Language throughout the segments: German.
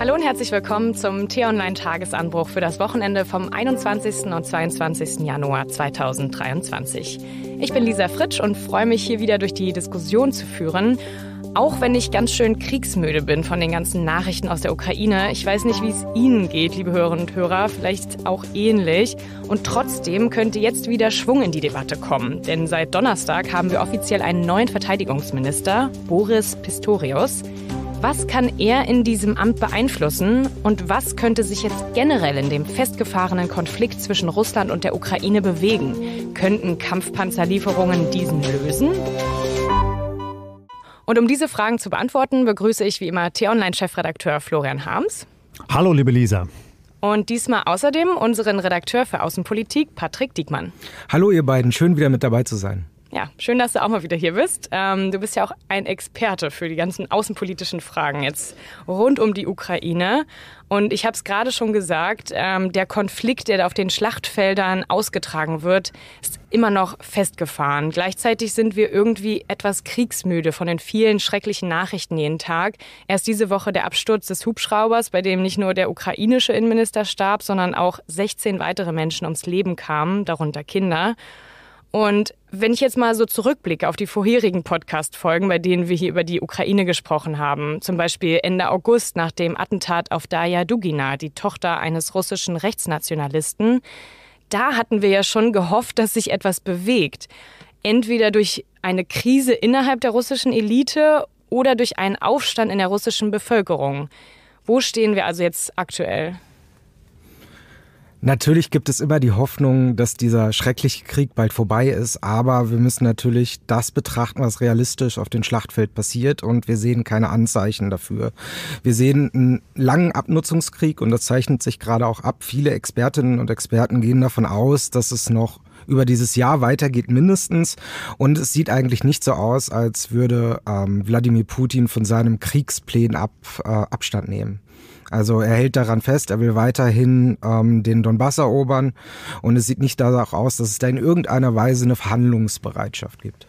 Hallo und herzlich willkommen zum T-Online-Tagesanbruch für das Wochenende vom 21. und 22. Januar 2023. Ich bin Lisa Fritsch und freue mich, hier wieder durch die Diskussion zu führen. Auch wenn ich ganz schön kriegsmüde bin von den ganzen Nachrichten aus der Ukraine, ich weiß nicht, wie es Ihnen geht, liebe Hörerinnen und Hörer, vielleicht auch ähnlich. Und trotzdem könnte jetzt wieder Schwung in die Debatte kommen. Denn seit Donnerstag haben wir offiziell einen neuen Verteidigungsminister, Boris Pistorius. Was kann er in diesem Amt beeinflussen und was könnte sich jetzt generell in dem festgefahrenen Konflikt zwischen Russland und der Ukraine bewegen? Könnten Kampfpanzerlieferungen diesen lösen? Und um diese Fragen zu beantworten, begrüße ich wie immer T-Online-Chefredakteur Florian Harms. Hallo, liebe Lisa. Und diesmal außerdem unseren Redakteur für Außenpolitik, Patrick Diekmann. Hallo, ihr beiden. Schön, wieder mit dabei zu sein. Ja, schön, dass du auch mal wieder hier bist. Ähm, du bist ja auch ein Experte für die ganzen außenpolitischen Fragen jetzt rund um die Ukraine. Und ich habe es gerade schon gesagt, ähm, der Konflikt, der da auf den Schlachtfeldern ausgetragen wird, ist immer noch festgefahren. Gleichzeitig sind wir irgendwie etwas kriegsmüde von den vielen schrecklichen Nachrichten jeden Tag. Erst diese Woche der Absturz des Hubschraubers, bei dem nicht nur der ukrainische Innenminister starb, sondern auch 16 weitere Menschen ums Leben kamen, darunter Kinder. Und wenn ich jetzt mal so zurückblicke auf die vorherigen Podcast-Folgen, bei denen wir hier über die Ukraine gesprochen haben, zum Beispiel Ende August nach dem Attentat auf Daya Dugina, die Tochter eines russischen Rechtsnationalisten, da hatten wir ja schon gehofft, dass sich etwas bewegt. Entweder durch eine Krise innerhalb der russischen Elite oder durch einen Aufstand in der russischen Bevölkerung. Wo stehen wir also jetzt aktuell? Natürlich gibt es immer die Hoffnung, dass dieser schreckliche Krieg bald vorbei ist, aber wir müssen natürlich das betrachten, was realistisch auf dem Schlachtfeld passiert und wir sehen keine Anzeichen dafür. Wir sehen einen langen Abnutzungskrieg und das zeichnet sich gerade auch ab. Viele Expertinnen und Experten gehen davon aus, dass es noch über dieses Jahr weitergeht mindestens. Und es sieht eigentlich nicht so aus, als würde ähm, Wladimir Putin von seinem Kriegsplänen ab, äh, Abstand nehmen. Also er hält daran fest, er will weiterhin ähm, den Donbass erobern und es sieht nicht danach aus, dass es da in irgendeiner Weise eine Verhandlungsbereitschaft gibt.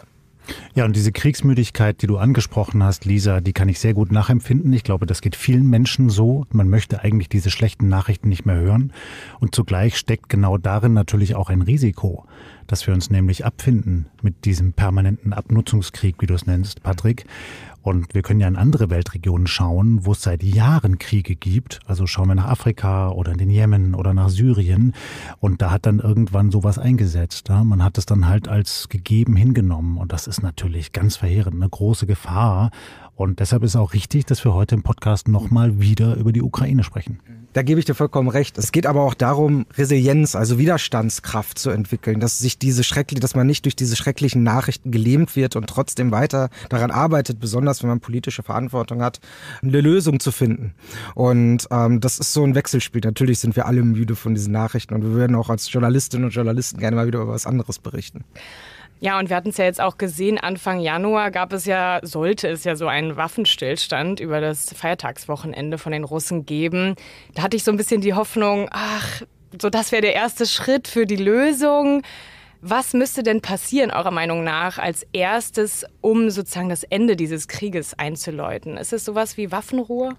Ja, und diese Kriegsmüdigkeit, die du angesprochen hast, Lisa, die kann ich sehr gut nachempfinden. Ich glaube, das geht vielen Menschen so. Man möchte eigentlich diese schlechten Nachrichten nicht mehr hören. Und zugleich steckt genau darin natürlich auch ein Risiko, dass wir uns nämlich abfinden mit diesem permanenten Abnutzungskrieg, wie du es nennst, Patrick. Und wir können ja in andere Weltregionen schauen, wo es seit Jahren Kriege gibt. Also schauen wir nach Afrika oder in den Jemen oder nach Syrien. Und da hat dann irgendwann sowas eingesetzt. Man hat es dann halt als gegeben hingenommen. Und das ist natürlich ganz verheerend, eine große Gefahr und deshalb ist auch richtig, dass wir heute im Podcast nochmal wieder über die Ukraine sprechen. Da gebe ich dir vollkommen recht. Es geht aber auch darum, Resilienz, also Widerstandskraft zu entwickeln, dass sich diese schreckliche, dass man nicht durch diese schrecklichen Nachrichten gelähmt wird und trotzdem weiter daran arbeitet, besonders wenn man politische Verantwortung hat, eine Lösung zu finden. Und ähm, das ist so ein Wechselspiel. Natürlich sind wir alle müde von diesen Nachrichten und wir würden auch als Journalistinnen und Journalisten gerne mal wieder über was anderes berichten. Ja, und wir hatten es ja jetzt auch gesehen, Anfang Januar gab es ja, sollte es ja so einen Waffenstillstand über das Feiertagswochenende von den Russen geben. Da hatte ich so ein bisschen die Hoffnung, ach, so das wäre der erste Schritt für die Lösung. Was müsste denn passieren, eurer Meinung nach, als erstes, um sozusagen das Ende dieses Krieges einzuläuten? Ist es sowas wie Waffenruhe?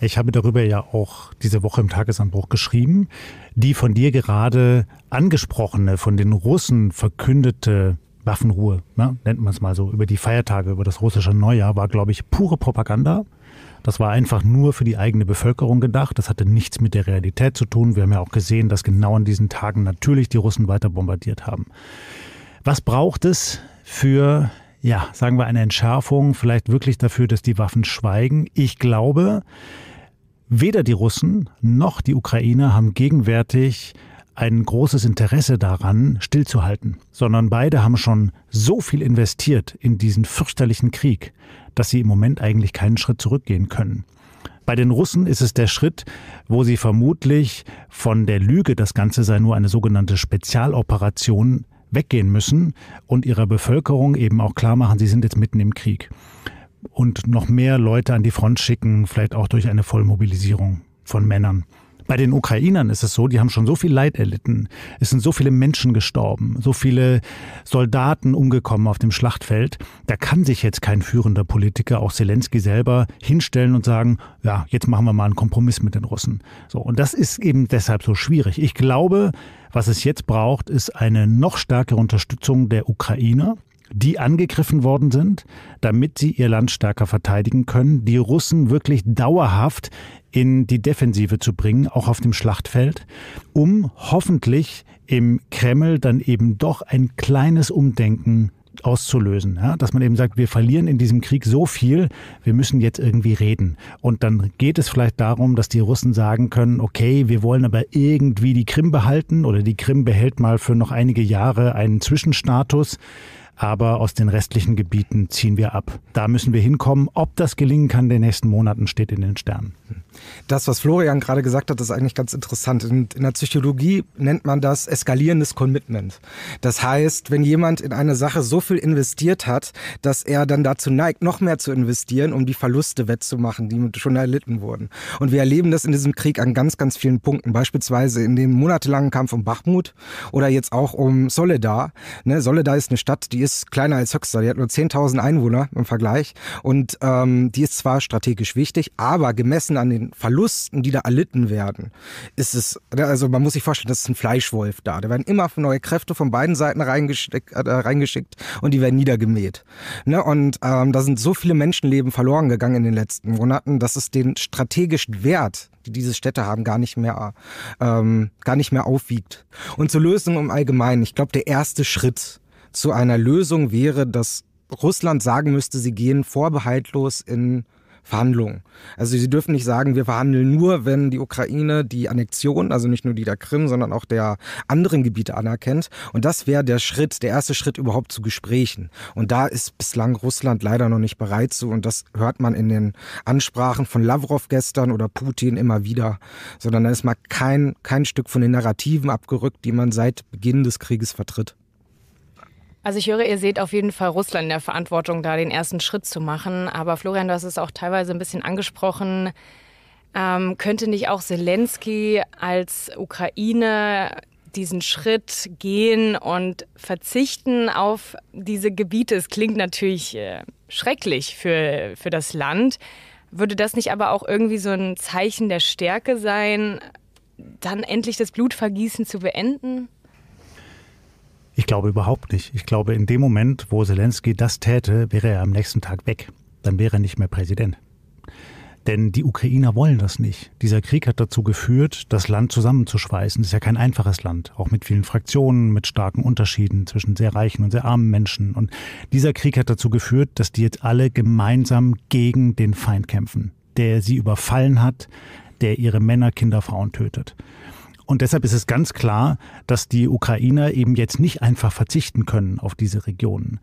Ich habe darüber ja auch diese Woche im Tagesanbruch geschrieben. Die von dir gerade angesprochene, von den Russen verkündete Waffenruhe, ne, nennt man es mal so, über die Feiertage, über das russische Neujahr, war, glaube ich, pure Propaganda. Das war einfach nur für die eigene Bevölkerung gedacht. Das hatte nichts mit der Realität zu tun. Wir haben ja auch gesehen, dass genau an diesen Tagen natürlich die Russen weiter bombardiert haben. Was braucht es für ja, sagen wir eine Entschärfung, vielleicht wirklich dafür, dass die Waffen schweigen. Ich glaube, weder die Russen noch die Ukrainer haben gegenwärtig ein großes Interesse daran, stillzuhalten, sondern beide haben schon so viel investiert in diesen fürchterlichen Krieg, dass sie im Moment eigentlich keinen Schritt zurückgehen können. Bei den Russen ist es der Schritt, wo sie vermutlich von der Lüge, das Ganze sei nur eine sogenannte Spezialoperation, weggehen müssen und ihrer Bevölkerung eben auch klar machen, sie sind jetzt mitten im Krieg. Und noch mehr Leute an die Front schicken, vielleicht auch durch eine Vollmobilisierung von Männern. Bei den Ukrainern ist es so, die haben schon so viel Leid erlitten. Es sind so viele Menschen gestorben, so viele Soldaten umgekommen auf dem Schlachtfeld. Da kann sich jetzt kein führender Politiker, auch Zelensky selber, hinstellen und sagen, ja, jetzt machen wir mal einen Kompromiss mit den Russen. So. Und das ist eben deshalb so schwierig. Ich glaube, was es jetzt braucht, ist eine noch stärkere Unterstützung der Ukrainer die angegriffen worden sind, damit sie ihr Land stärker verteidigen können, die Russen wirklich dauerhaft in die Defensive zu bringen, auch auf dem Schlachtfeld, um hoffentlich im Kreml dann eben doch ein kleines Umdenken auszulösen, ja? dass man eben sagt, wir verlieren in diesem Krieg so viel, wir müssen jetzt irgendwie reden. Und dann geht es vielleicht darum, dass die Russen sagen können, okay, wir wollen aber irgendwie die Krim behalten oder die Krim behält mal für noch einige Jahre einen Zwischenstatus aber aus den restlichen Gebieten ziehen wir ab. Da müssen wir hinkommen. Ob das gelingen kann in den nächsten Monaten, steht in den Sternen. Das, was Florian gerade gesagt hat, ist eigentlich ganz interessant. In, in der Psychologie nennt man das eskalierendes Commitment. Das heißt, wenn jemand in eine Sache so viel investiert hat, dass er dann dazu neigt, noch mehr zu investieren, um die Verluste wettzumachen, die schon erlitten wurden. Und wir erleben das in diesem Krieg an ganz, ganz vielen Punkten. Beispielsweise in dem monatelangen Kampf um Bachmut oder jetzt auch um Soledar. Ne, Soledar ist eine Stadt, die die ist kleiner als Höxter, die hat nur 10.000 Einwohner im Vergleich und ähm, die ist zwar strategisch wichtig, aber gemessen an den Verlusten, die da erlitten werden, ist es, ne, also man muss sich vorstellen, das ist ein Fleischwolf da. Da werden immer neue Kräfte von beiden Seiten reingeschickt, äh, reingeschickt und die werden niedergemäht. Ne? Und ähm, da sind so viele Menschenleben verloren gegangen in den letzten Monaten, dass es den strategischen Wert die diese Städte haben, gar nicht mehr, ähm, gar nicht mehr aufwiegt. Und zur Lösung im Allgemeinen, ich glaube, der erste Schritt zu einer Lösung wäre, dass Russland sagen müsste, sie gehen vorbehaltlos in Verhandlungen. Also sie dürfen nicht sagen, wir verhandeln nur, wenn die Ukraine die Annexion, also nicht nur die der Krim, sondern auch der anderen Gebiete anerkennt. Und das wäre der Schritt, der erste Schritt überhaupt zu Gesprächen. Und da ist bislang Russland leider noch nicht bereit zu. Und das hört man in den Ansprachen von Lavrov gestern oder Putin immer wieder. Sondern da ist mal kein, kein Stück von den Narrativen abgerückt, die man seit Beginn des Krieges vertritt. Also ich höre, ihr seht auf jeden Fall Russland in der Verantwortung, da den ersten Schritt zu machen. Aber Florian, du hast es auch teilweise ein bisschen angesprochen. Ähm, könnte nicht auch Zelensky als Ukraine diesen Schritt gehen und verzichten auf diese Gebiete? Es klingt natürlich äh, schrecklich für, für das Land. Würde das nicht aber auch irgendwie so ein Zeichen der Stärke sein, dann endlich das Blutvergießen zu beenden? glaube überhaupt nicht. Ich glaube, in dem Moment, wo Zelensky das täte, wäre er am nächsten Tag weg. Dann wäre er nicht mehr Präsident. Denn die Ukrainer wollen das nicht. Dieser Krieg hat dazu geführt, das Land zusammenzuschweißen. Es ist ja kein einfaches Land, auch mit vielen Fraktionen, mit starken Unterschieden zwischen sehr reichen und sehr armen Menschen. Und dieser Krieg hat dazu geführt, dass die jetzt alle gemeinsam gegen den Feind kämpfen, der sie überfallen hat, der ihre Männer, Kinder, Frauen tötet. Und deshalb ist es ganz klar, dass die Ukrainer eben jetzt nicht einfach verzichten können auf diese Regionen.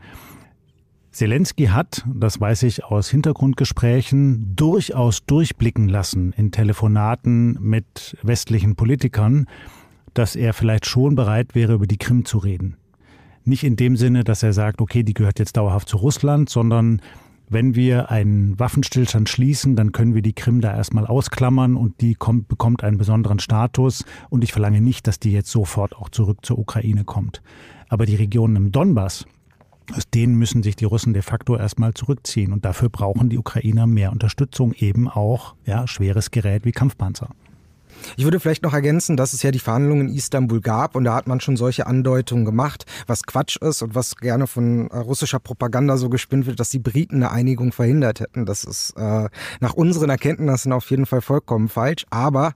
Zelensky hat, das weiß ich aus Hintergrundgesprächen, durchaus durchblicken lassen in Telefonaten mit westlichen Politikern, dass er vielleicht schon bereit wäre, über die Krim zu reden. Nicht in dem Sinne, dass er sagt, okay, die gehört jetzt dauerhaft zu Russland, sondern wenn wir einen Waffenstillstand schließen, dann können wir die Krim da erstmal ausklammern und die kommt, bekommt einen besonderen Status. Und ich verlange nicht, dass die jetzt sofort auch zurück zur Ukraine kommt. Aber die Regionen im Donbass, aus denen müssen sich die Russen de facto erstmal zurückziehen. Und dafür brauchen die Ukrainer mehr Unterstützung, eben auch ja, schweres Gerät wie Kampfpanzer. Ich würde vielleicht noch ergänzen, dass es ja die Verhandlungen in Istanbul gab und da hat man schon solche Andeutungen gemacht, was Quatsch ist und was gerne von äh, russischer Propaganda so gespinnt wird, dass die Briten eine Einigung verhindert hätten. Das ist äh, nach unseren Erkenntnissen auf jeden Fall vollkommen falsch. Aber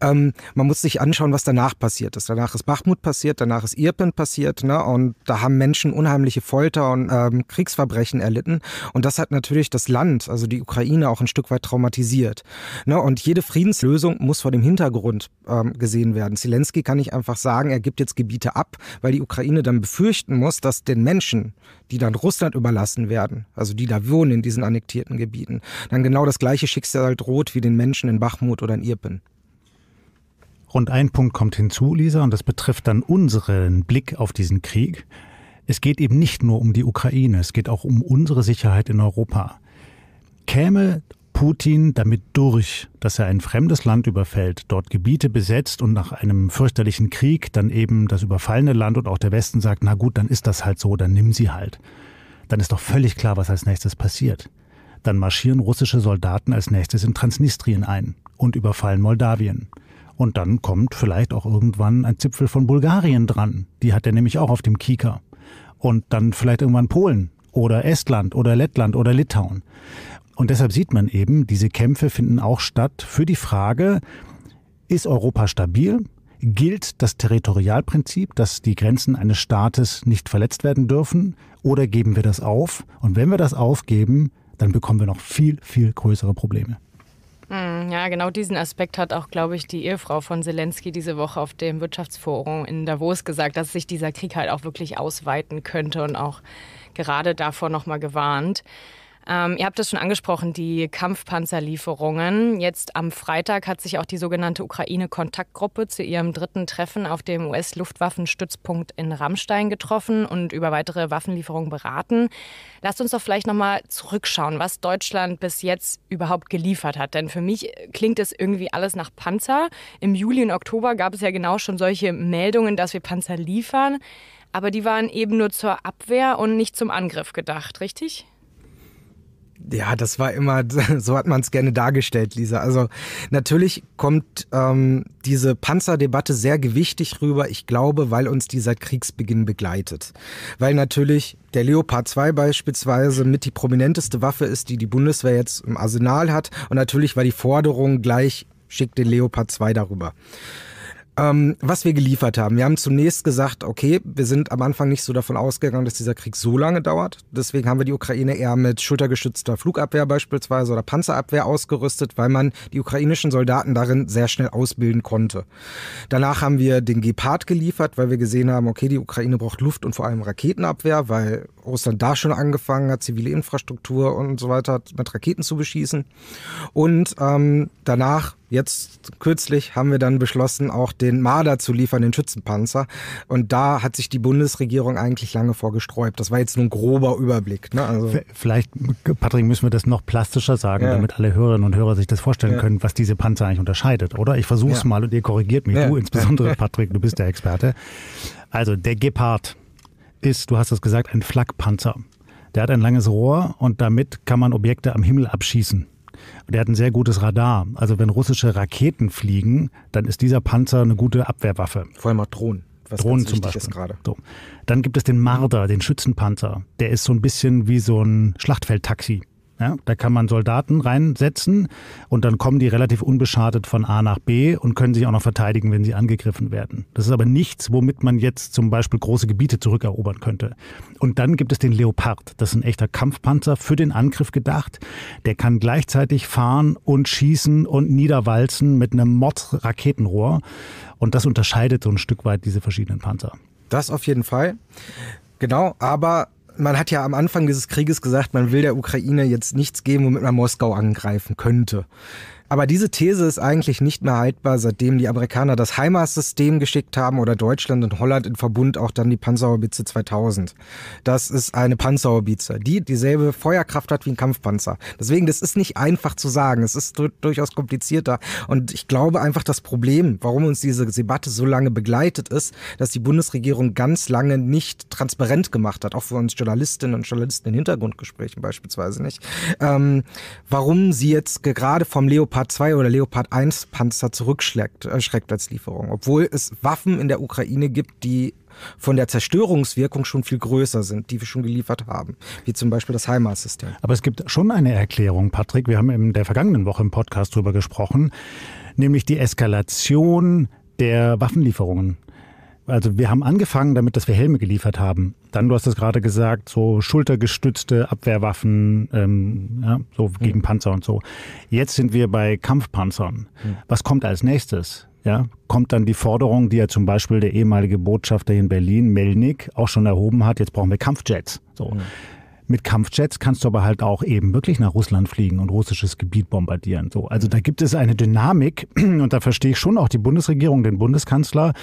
ähm, man muss sich anschauen, was danach passiert ist. Danach ist Bachmut passiert, danach ist Irpin passiert ne? und da haben Menschen unheimliche Folter und ähm, Kriegsverbrechen erlitten und das hat natürlich das Land, also die Ukraine, auch ein Stück weit traumatisiert. Ne? Und jede Friedenslösung muss vor dem Hintergrund Hintergrund ähm, gesehen werden. Zelensky kann nicht einfach sagen, er gibt jetzt Gebiete ab, weil die Ukraine dann befürchten muss, dass den Menschen, die dann Russland überlassen werden, also die da wohnen in diesen annektierten Gebieten, dann genau das gleiche Schicksal droht wie den Menschen in Bachmut oder in Irpin. Und ein Punkt kommt hinzu, Lisa, und das betrifft dann unseren Blick auf diesen Krieg. Es geht eben nicht nur um die Ukraine, es geht auch um unsere Sicherheit in Europa. Käme Putin damit durch, dass er ein fremdes Land überfällt, dort Gebiete besetzt und nach einem fürchterlichen Krieg dann eben das überfallene Land und auch der Westen sagt, na gut, dann ist das halt so, dann nimm sie halt. Dann ist doch völlig klar, was als nächstes passiert. Dann marschieren russische Soldaten als nächstes in Transnistrien ein und überfallen Moldawien. Und dann kommt vielleicht auch irgendwann ein Zipfel von Bulgarien dran. Die hat er nämlich auch auf dem Kieker. Und dann vielleicht irgendwann Polen, oder Estland oder Lettland oder Litauen. Und deshalb sieht man eben, diese Kämpfe finden auch statt für die Frage, ist Europa stabil? Gilt das Territorialprinzip, dass die Grenzen eines Staates nicht verletzt werden dürfen? Oder geben wir das auf? Und wenn wir das aufgeben, dann bekommen wir noch viel, viel größere Probleme. Hm, ja, genau diesen Aspekt hat auch, glaube ich, die Ehefrau von Zelensky diese Woche auf dem Wirtschaftsforum in Davos gesagt, dass sich dieser Krieg halt auch wirklich ausweiten könnte und auch gerade davor nochmal gewarnt. Ähm, ihr habt es schon angesprochen, die Kampfpanzerlieferungen. Jetzt am Freitag hat sich auch die sogenannte Ukraine-Kontaktgruppe zu ihrem dritten Treffen auf dem US-Luftwaffenstützpunkt in Rammstein getroffen und über weitere Waffenlieferungen beraten. Lasst uns doch vielleicht nochmal zurückschauen, was Deutschland bis jetzt überhaupt geliefert hat. Denn für mich klingt es irgendwie alles nach Panzer. Im Juli und Oktober gab es ja genau schon solche Meldungen, dass wir Panzer liefern. Aber die waren eben nur zur Abwehr und nicht zum Angriff gedacht, richtig? ja, das war immer, so hat man es gerne dargestellt, Lisa. Also natürlich kommt ähm, diese Panzerdebatte sehr gewichtig rüber, ich glaube, weil uns dieser Kriegsbeginn begleitet. Weil natürlich der Leopard 2 beispielsweise mit die prominenteste Waffe ist, die die Bundeswehr jetzt im Arsenal hat. Und natürlich war die Forderung gleich, schickt den Leopard 2 darüber. Ähm, was wir geliefert haben. Wir haben zunächst gesagt, okay, wir sind am Anfang nicht so davon ausgegangen, dass dieser Krieg so lange dauert. Deswegen haben wir die Ukraine eher mit schultergeschützter Flugabwehr beispielsweise oder Panzerabwehr ausgerüstet, weil man die ukrainischen Soldaten darin sehr schnell ausbilden konnte. Danach haben wir den Gepard geliefert, weil wir gesehen haben, okay, die Ukraine braucht Luft- und vor allem Raketenabwehr, weil Russland da schon angefangen hat, zivile Infrastruktur und so weiter mit Raketen zu beschießen. Und ähm, danach jetzt kürzlich haben wir dann beschlossen, auch den Marder zu liefern, den Schützenpanzer. Und da hat sich die Bundesregierung eigentlich lange vorgesträubt. Das war jetzt nur ein grober Überblick. Ne? Also Vielleicht, Patrick, müssen wir das noch plastischer sagen, ja. damit alle Hörerinnen und Hörer sich das vorstellen ja. können, was diese Panzer eigentlich unterscheidet, oder? Ich versuche es ja. mal und ihr korrigiert mich. Du insbesondere, Patrick, du bist der Experte. Also der Gepard ist, du hast es gesagt, ein Flakpanzer. Der hat ein langes Rohr und damit kann man Objekte am Himmel abschießen. Und er hat ein sehr gutes Radar. Also wenn russische Raketen fliegen, dann ist dieser Panzer eine gute Abwehrwaffe. Vor allem auch Drohnen. Was Drohnen zum Beispiel. So. Dann gibt es den Marder, den Schützenpanzer. Der ist so ein bisschen wie so ein Schlachtfeldtaxi. Ja, da kann man Soldaten reinsetzen und dann kommen die relativ unbeschadet von A nach B und können sich auch noch verteidigen, wenn sie angegriffen werden. Das ist aber nichts, womit man jetzt zum Beispiel große Gebiete zurückerobern könnte. Und dann gibt es den Leopard. Das ist ein echter Kampfpanzer für den Angriff gedacht. Der kann gleichzeitig fahren und schießen und niederwalzen mit einem Mordraketenrohr. Und das unterscheidet so ein Stück weit diese verschiedenen Panzer. Das auf jeden Fall. Genau, aber man hat ja am Anfang dieses Krieges gesagt, man will der Ukraine jetzt nichts geben, womit man Moskau angreifen könnte. Aber diese These ist eigentlich nicht mehr haltbar, seitdem die Amerikaner das himars geschickt haben oder Deutschland und Holland in Verbund auch dann die Panzerhaubitze 2000. Das ist eine Panzerhaubitze, die dieselbe Feuerkraft hat wie ein Kampfpanzer. Deswegen, das ist nicht einfach zu sagen. Es ist durchaus komplizierter. Und ich glaube einfach, das Problem, warum uns diese Debatte so lange begleitet ist, dass die Bundesregierung ganz lange nicht transparent gemacht hat, auch für uns Journalistinnen und Journalisten in Hintergrundgesprächen beispielsweise nicht, ähm, warum sie jetzt gerade vom Leopard Leopard 2 oder Leopard 1 Panzer zurückschreckt äh, als Lieferung, obwohl es Waffen in der Ukraine gibt, die von der Zerstörungswirkung schon viel größer sind, die wir schon geliefert haben, wie zum Beispiel das HIMARS-System. Aber es gibt schon eine Erklärung, Patrick. Wir haben in der vergangenen Woche im Podcast darüber gesprochen, nämlich die Eskalation der Waffenlieferungen also wir haben angefangen damit, dass wir Helme geliefert haben. Dann, du hast es gerade gesagt, so schultergestützte Abwehrwaffen, ähm, ja, so gegen mhm. Panzer und so. Jetzt sind wir bei Kampfpanzern. Mhm. Was kommt als nächstes? Ja, kommt dann die Forderung, die ja zum Beispiel der ehemalige Botschafter in Berlin, Melnik, auch schon erhoben hat, jetzt brauchen wir Kampfjets. So. Mhm. Mit Kampfjets kannst du aber halt auch eben wirklich nach Russland fliegen und russisches Gebiet bombardieren. So, also da gibt es eine Dynamik und da verstehe ich schon auch die Bundesregierung, den Bundeskanzler,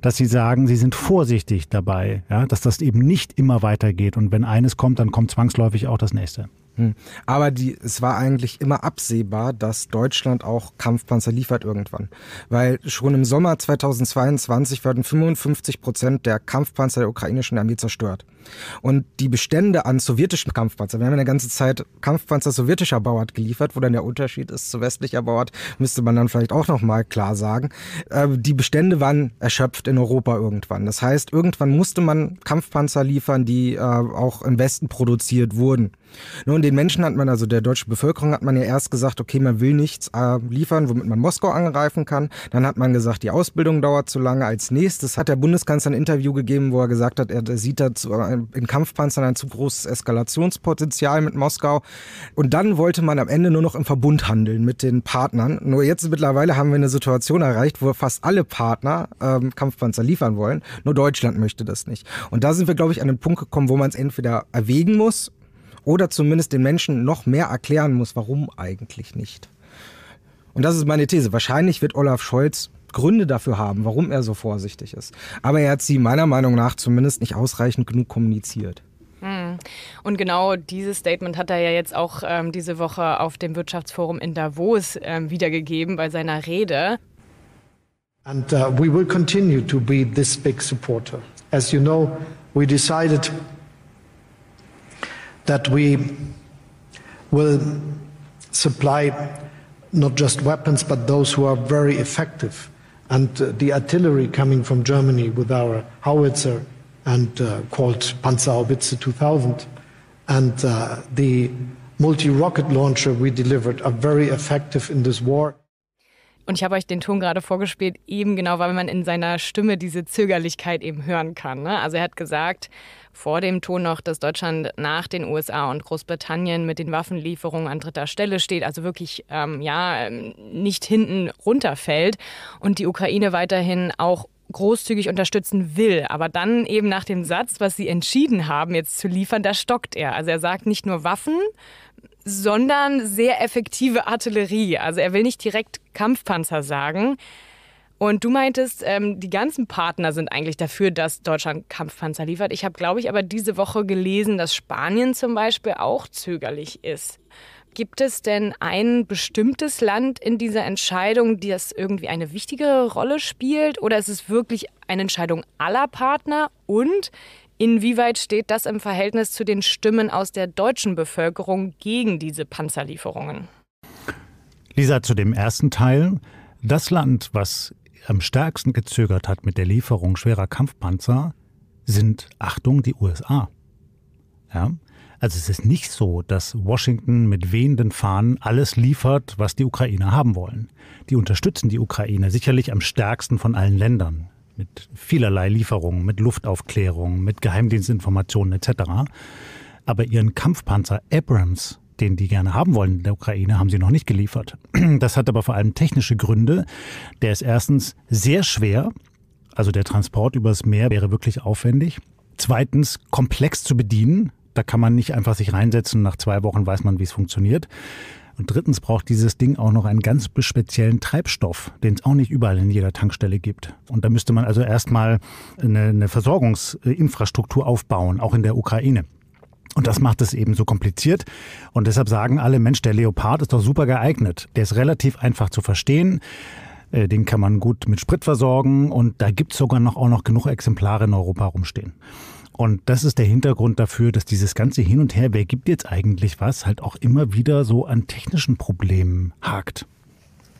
dass sie sagen, sie sind vorsichtig dabei, ja, dass das eben nicht immer weitergeht und wenn eines kommt, dann kommt zwangsläufig auch das nächste. Hm. Aber die, es war eigentlich immer absehbar, dass Deutschland auch Kampfpanzer liefert irgendwann. Weil schon im Sommer 2022 werden 55 Prozent der Kampfpanzer der ukrainischen Armee zerstört. Und die Bestände an sowjetischen Kampfpanzern, wir haben eine ganze Zeit Kampfpanzer sowjetischer Bauart geliefert, wo dann der Unterschied ist zu westlicher Bauart, müsste man dann vielleicht auch nochmal klar sagen. Ähm, die Bestände waren erschöpft in Europa irgendwann. Das heißt, irgendwann musste man Kampfpanzer liefern, die äh, auch im Westen produziert wurden. Und den Menschen hat man, also der deutschen Bevölkerung hat man ja erst gesagt, okay, man will nichts äh, liefern, womit man Moskau angreifen kann. Dann hat man gesagt, die Ausbildung dauert zu lange. Als nächstes hat der Bundeskanzler ein Interview gegeben, wo er gesagt hat, er sieht dazu äh, in Kampfpanzern ein zu großes Eskalationspotenzial mit Moskau. Und dann wollte man am Ende nur noch im Verbund handeln mit den Partnern. Nur jetzt mittlerweile haben wir eine Situation erreicht, wo fast alle Partner ähm, Kampfpanzer liefern wollen. Nur Deutschland möchte das nicht. Und da sind wir, glaube ich, an den Punkt gekommen, wo man es entweder erwägen muss oder zumindest den Menschen noch mehr erklären muss, warum eigentlich nicht. Und das ist meine These. Wahrscheinlich wird Olaf Scholz Gründe dafür haben, warum er so vorsichtig ist. Aber er hat sie meiner Meinung nach zumindest nicht ausreichend genug kommuniziert. Hm. Und genau dieses Statement hat er ja jetzt auch ähm, diese Woche auf dem Wirtschaftsforum in Davos ähm, wiedergegeben bei seiner Rede. And uh, we will continue to be this big supporter. As you know, we decided that we will supply not just weapons, but those who are very effective. And uh, the artillery coming from Germany with our howitzer and uh, called Panzerhaubitze 2000, and uh, the multi-rocket launcher we delivered are very effective in this war. Und ich habe euch den Ton gerade vorgespielt, eben genau, weil man in seiner Stimme diese Zögerlichkeit eben hören kann. Ne? Also er hat gesagt, vor dem Ton noch, dass Deutschland nach den USA und Großbritannien mit den Waffenlieferungen an dritter Stelle steht, also wirklich ähm, ja ähm, nicht hinten runterfällt und die Ukraine weiterhin auch großzügig unterstützen will. Aber dann eben nach dem Satz, was sie entschieden haben, jetzt zu liefern, da stockt er. Also er sagt nicht nur Waffen, sondern sehr effektive Artillerie. Also er will nicht direkt Kampfpanzer sagen. Und du meintest, ähm, die ganzen Partner sind eigentlich dafür, dass Deutschland Kampfpanzer liefert. Ich habe, glaube ich, aber diese Woche gelesen, dass Spanien zum Beispiel auch zögerlich ist. Gibt es denn ein bestimmtes Land in dieser Entscheidung, das irgendwie eine wichtigere Rolle spielt? Oder ist es wirklich eine Entscheidung aller Partner? Und inwieweit steht das im Verhältnis zu den Stimmen aus der deutschen Bevölkerung gegen diese Panzerlieferungen? Lisa, zu dem ersten Teil. Das Land, was am stärksten gezögert hat mit der Lieferung schwerer Kampfpanzer, sind, Achtung, die USA. Ja? Also es ist nicht so, dass Washington mit wehenden Fahnen alles liefert, was die Ukrainer haben wollen. Die unterstützen die Ukraine sicherlich am stärksten von allen Ländern mit vielerlei Lieferungen, mit Luftaufklärung, mit Geheimdienstinformationen etc. Aber ihren Kampfpanzer Abrams den die gerne haben wollen in der Ukraine, haben sie noch nicht geliefert. Das hat aber vor allem technische Gründe. Der ist erstens sehr schwer, also der Transport übers Meer wäre wirklich aufwendig. Zweitens komplex zu bedienen. Da kann man nicht einfach sich reinsetzen, nach zwei Wochen weiß man, wie es funktioniert. Und drittens braucht dieses Ding auch noch einen ganz speziellen Treibstoff, den es auch nicht überall in jeder Tankstelle gibt. Und da müsste man also erstmal eine, eine Versorgungsinfrastruktur aufbauen, auch in der Ukraine. Und das macht es eben so kompliziert. Und deshalb sagen alle, Mensch, der Leopard ist doch super geeignet. Der ist relativ einfach zu verstehen. Äh, den kann man gut mit Sprit versorgen und da gibt's sogar noch auch noch genug Exemplare in Europa rumstehen. Und das ist der Hintergrund dafür, dass dieses ganze Hin und Her, wer gibt jetzt eigentlich was, halt auch immer wieder so an technischen Problemen hakt.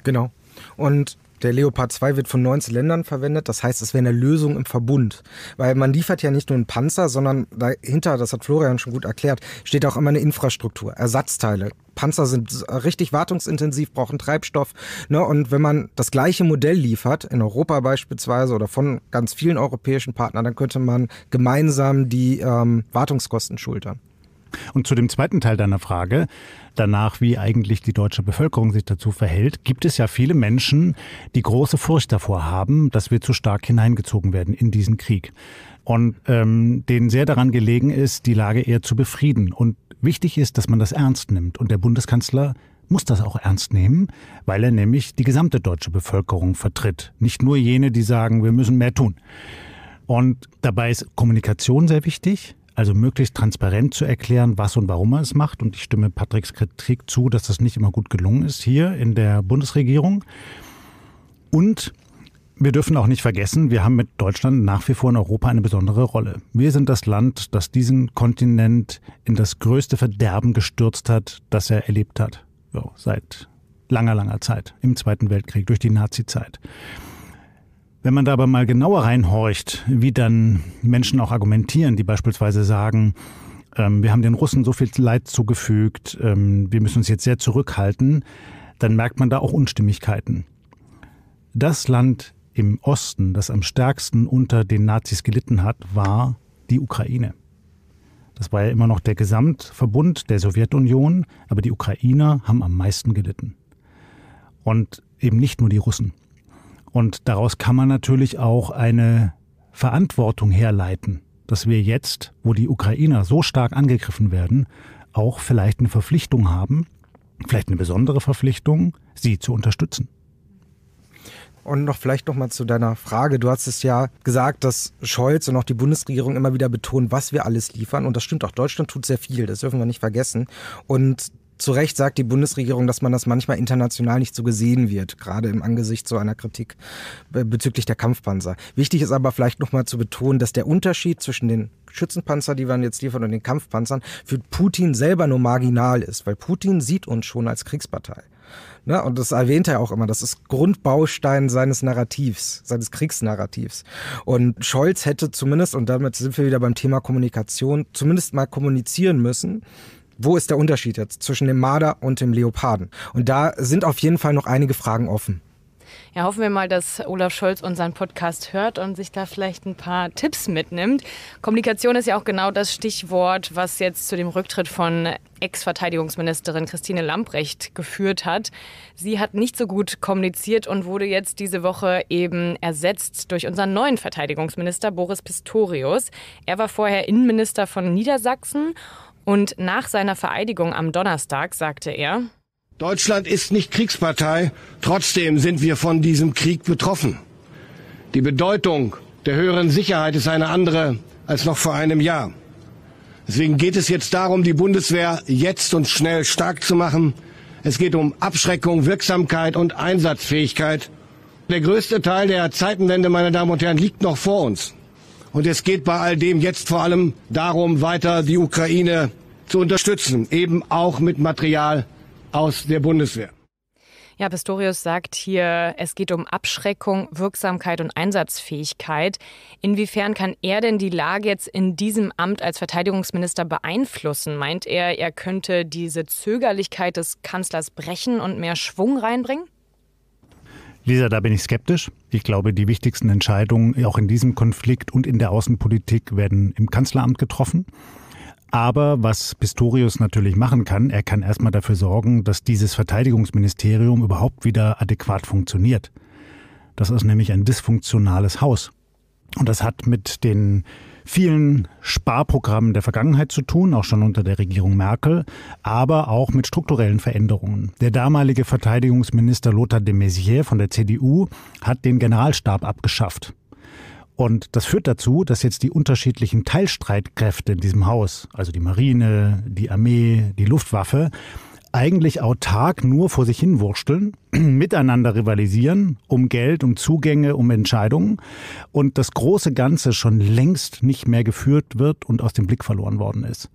Genau. Und der Leopard 2 wird von 19 Ländern verwendet. Das heißt, es wäre eine Lösung im Verbund. Weil man liefert ja nicht nur einen Panzer, sondern dahinter, das hat Florian schon gut erklärt, steht auch immer eine Infrastruktur, Ersatzteile. Panzer sind äh, richtig wartungsintensiv, brauchen Treibstoff. Ne? Und wenn man das gleiche Modell liefert, in Europa beispielsweise oder von ganz vielen europäischen Partnern, dann könnte man gemeinsam die ähm, Wartungskosten schultern. Und zu dem zweiten Teil deiner Frage, danach, wie eigentlich die deutsche Bevölkerung sich dazu verhält, gibt es ja viele Menschen, die große Furcht davor haben, dass wir zu stark hineingezogen werden in diesen Krieg. Und ähm, denen sehr daran gelegen ist, die Lage eher zu befrieden. Und wichtig ist, dass man das ernst nimmt. Und der Bundeskanzler muss das auch ernst nehmen, weil er nämlich die gesamte deutsche Bevölkerung vertritt. Nicht nur jene, die sagen, wir müssen mehr tun. Und dabei ist Kommunikation sehr wichtig. Also möglichst transparent zu erklären, was und warum er es macht. Und ich stimme Patricks Kritik zu, dass das nicht immer gut gelungen ist hier in der Bundesregierung. Und wir dürfen auch nicht vergessen, wir haben mit Deutschland nach wie vor in Europa eine besondere Rolle. Wir sind das Land, das diesen Kontinent in das größte Verderben gestürzt hat, das er erlebt hat. Ja, seit langer, langer Zeit, im Zweiten Weltkrieg, durch die Nazizeit. zeit wenn man da aber mal genauer reinhorcht, wie dann Menschen auch argumentieren, die beispielsweise sagen, ähm, wir haben den Russen so viel Leid zugefügt, ähm, wir müssen uns jetzt sehr zurückhalten, dann merkt man da auch Unstimmigkeiten. Das Land im Osten, das am stärksten unter den Nazis gelitten hat, war die Ukraine. Das war ja immer noch der Gesamtverbund der Sowjetunion, aber die Ukrainer haben am meisten gelitten. Und eben nicht nur die Russen. Und daraus kann man natürlich auch eine Verantwortung herleiten, dass wir jetzt, wo die Ukrainer so stark angegriffen werden, auch vielleicht eine Verpflichtung haben, vielleicht eine besondere Verpflichtung, sie zu unterstützen. Und noch vielleicht noch mal zu deiner Frage. Du hast es ja gesagt, dass Scholz und auch die Bundesregierung immer wieder betonen, was wir alles liefern. Und das stimmt auch. Deutschland tut sehr viel. Das dürfen wir nicht vergessen. Und zu Recht sagt die Bundesregierung, dass man das manchmal international nicht so gesehen wird, gerade im Angesicht so einer Kritik bezüglich der Kampfpanzer. Wichtig ist aber vielleicht nochmal zu betonen, dass der Unterschied zwischen den Schützenpanzer, die man jetzt liefert, und den Kampfpanzern für Putin selber nur marginal ist, weil Putin sieht uns schon als Kriegspartei. Ne? Und das erwähnt er auch immer. Das ist Grundbaustein seines Narrativs, seines Kriegsnarrativs. Und Scholz hätte zumindest, und damit sind wir wieder beim Thema Kommunikation, zumindest mal kommunizieren müssen, wo ist der Unterschied jetzt zwischen dem Marder und dem Leoparden? Und da sind auf jeden Fall noch einige Fragen offen. Ja, hoffen wir mal, dass Olaf Scholz unseren Podcast hört und sich da vielleicht ein paar Tipps mitnimmt. Kommunikation ist ja auch genau das Stichwort, was jetzt zu dem Rücktritt von Ex-Verteidigungsministerin Christine Lambrecht geführt hat. Sie hat nicht so gut kommuniziert und wurde jetzt diese Woche eben ersetzt durch unseren neuen Verteidigungsminister Boris Pistorius. Er war vorher Innenminister von Niedersachsen und nach seiner Vereidigung am Donnerstag sagte er, Deutschland ist nicht Kriegspartei, trotzdem sind wir von diesem Krieg betroffen. Die Bedeutung der höheren Sicherheit ist eine andere als noch vor einem Jahr. Deswegen geht es jetzt darum, die Bundeswehr jetzt und schnell stark zu machen. Es geht um Abschreckung, Wirksamkeit und Einsatzfähigkeit. Der größte Teil der Zeitenwende, meine Damen und Herren, liegt noch vor uns. Und es geht bei all dem jetzt vor allem darum, weiter die Ukraine zu unterstützen, eben auch mit Material aus der Bundeswehr. Ja, Pistorius sagt hier, es geht um Abschreckung, Wirksamkeit und Einsatzfähigkeit. Inwiefern kann er denn die Lage jetzt in diesem Amt als Verteidigungsminister beeinflussen? Meint er, er könnte diese Zögerlichkeit des Kanzlers brechen und mehr Schwung reinbringen? Wie gesagt, da bin ich skeptisch. Ich glaube, die wichtigsten Entscheidungen auch in diesem Konflikt und in der Außenpolitik werden im Kanzleramt getroffen. Aber was Pistorius natürlich machen kann, er kann erstmal dafür sorgen, dass dieses Verteidigungsministerium überhaupt wieder adäquat funktioniert. Das ist nämlich ein dysfunktionales Haus. Und das hat mit den vielen Sparprogrammen der Vergangenheit zu tun, auch schon unter der Regierung Merkel, aber auch mit strukturellen Veränderungen. Der damalige Verteidigungsminister Lothar de Maizière von der CDU hat den Generalstab abgeschafft. Und das führt dazu, dass jetzt die unterschiedlichen Teilstreitkräfte in diesem Haus, also die Marine, die Armee, die Luftwaffe, eigentlich autark nur vor sich hinwurschteln miteinander rivalisieren, um Geld, um Zugänge, um Entscheidungen und das große Ganze schon längst nicht mehr geführt wird und aus dem Blick verloren worden ist.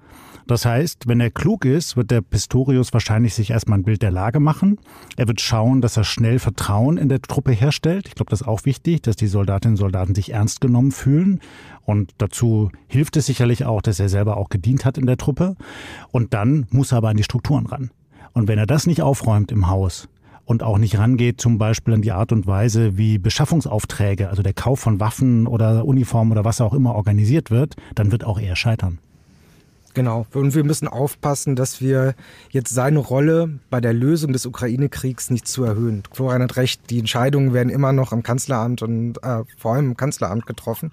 Das heißt, wenn er klug ist, wird der Pistorius wahrscheinlich sich erstmal ein Bild der Lage machen. Er wird schauen, dass er schnell Vertrauen in der Truppe herstellt. Ich glaube, das ist auch wichtig, dass die Soldatinnen und Soldaten sich ernst genommen fühlen. Und dazu hilft es sicherlich auch, dass er selber auch gedient hat in der Truppe. Und dann muss er aber an die Strukturen ran. Und wenn er das nicht aufräumt im Haus, und auch nicht rangeht, zum Beispiel an die Art und Weise, wie Beschaffungsaufträge, also der Kauf von Waffen oder Uniformen oder was auch immer organisiert wird, dann wird auch er scheitern. Genau. Und wir müssen aufpassen, dass wir jetzt seine Rolle bei der Lösung des Ukraine-Kriegs nicht zu erhöhen. Florian hat recht, die Entscheidungen werden immer noch im Kanzleramt und äh, vor allem im Kanzleramt getroffen.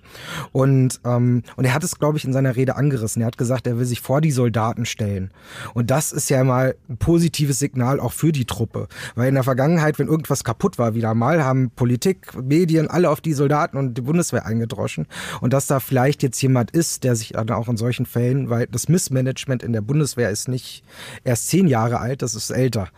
Und, ähm, und er hat es, glaube ich, in seiner Rede angerissen. Er hat gesagt, er will sich vor die Soldaten stellen. Und das ist ja mal ein positives Signal auch für die Truppe. Weil in der Vergangenheit, wenn irgendwas kaputt war, wieder mal, haben Politik, Medien, alle auf die Soldaten und die Bundeswehr eingedroschen. Und dass da vielleicht jetzt jemand ist, der sich dann auch in solchen Fällen, weil das Missmanagement in der Bundeswehr ist nicht erst zehn Jahre alt, das ist älter.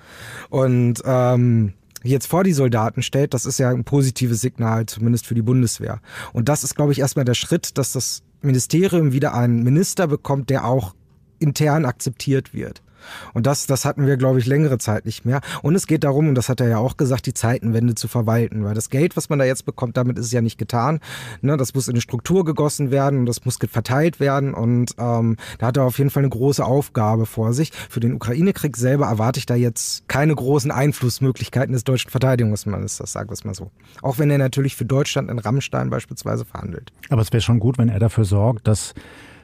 Und ähm, jetzt vor die Soldaten stellt, das ist ja ein positives Signal, zumindest für die Bundeswehr. Und das ist, glaube ich, erstmal der Schritt, dass das Ministerium wieder einen Minister bekommt, der auch intern akzeptiert wird. Und das, das hatten wir, glaube ich, längere Zeit nicht mehr. Und es geht darum, und das hat er ja auch gesagt, die Zeitenwende zu verwalten, weil das Geld, was man da jetzt bekommt, damit ist es ja nicht getan. Ne, das muss in eine Struktur gegossen werden und das muss verteilt werden. Und ähm, da hat er auf jeden Fall eine große Aufgabe vor sich. Für den Ukraine-Krieg selber erwarte ich da jetzt keine großen Einflussmöglichkeiten des deutschen Verteidigungsministers, sagen wir es mal so. Auch wenn er natürlich für Deutschland in Rammstein beispielsweise verhandelt. Aber es wäre schon gut, wenn er dafür sorgt, dass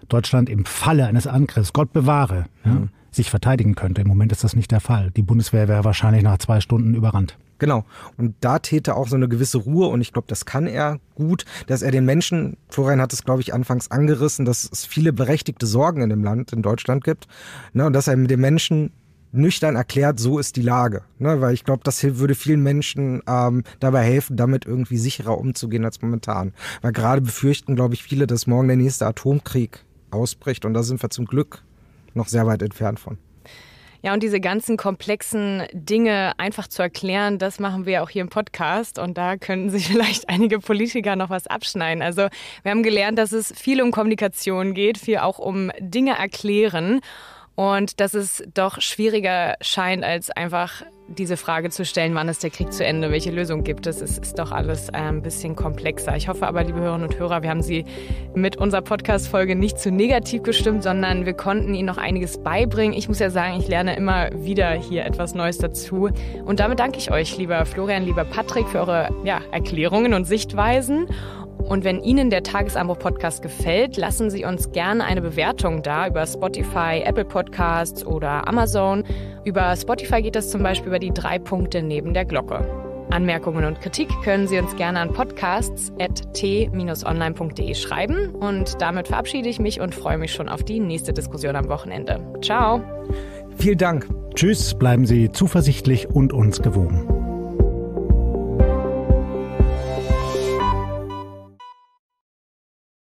Deutschland im Falle eines Angriffs, Gott bewahre, mhm. ja, sich verteidigen könnte. Im Moment ist das nicht der Fall. Die Bundeswehr wäre wahrscheinlich nach zwei Stunden überrannt. Genau. Und da täte auch so eine gewisse Ruhe und ich glaube, das kann er gut, dass er den Menschen, Florian hat es, glaube ich, anfangs angerissen, dass es viele berechtigte Sorgen in dem Land, in Deutschland gibt. Ne, und dass er mit den Menschen nüchtern erklärt, so ist die Lage. Ne? Weil ich glaube, das würde vielen Menschen ähm, dabei helfen, damit irgendwie sicherer umzugehen als momentan. Weil gerade befürchten, glaube ich, viele, dass morgen der nächste Atomkrieg ausbricht. Und da sind wir zum Glück noch sehr weit entfernt von. Ja, und diese ganzen komplexen Dinge einfach zu erklären, das machen wir auch hier im Podcast. Und da können sich vielleicht einige Politiker noch was abschneiden. Also wir haben gelernt, dass es viel um Kommunikation geht, viel auch um Dinge erklären und dass es doch schwieriger scheint, als einfach diese Frage zu stellen, wann ist der Krieg zu Ende, welche Lösung gibt es. Es ist doch alles ein ähm, bisschen komplexer. Ich hoffe aber, liebe Hörerinnen und Hörer, wir haben Sie mit unserer Podcast-Folge nicht zu negativ gestimmt, sondern wir konnten Ihnen noch einiges beibringen. Ich muss ja sagen, ich lerne immer wieder hier etwas Neues dazu. Und damit danke ich euch, lieber Florian, lieber Patrick, für eure ja, Erklärungen und Sichtweisen. Und wenn Ihnen der Tagesanbruch-Podcast gefällt, lassen Sie uns gerne eine Bewertung da über Spotify, Apple Podcasts oder Amazon. Über Spotify geht das zum Beispiel über die drei Punkte neben der Glocke. Anmerkungen und Kritik können Sie uns gerne an podcasts.t-online.de schreiben. Und damit verabschiede ich mich und freue mich schon auf die nächste Diskussion am Wochenende. Ciao. Vielen Dank. Tschüss, bleiben Sie zuversichtlich und uns gewogen.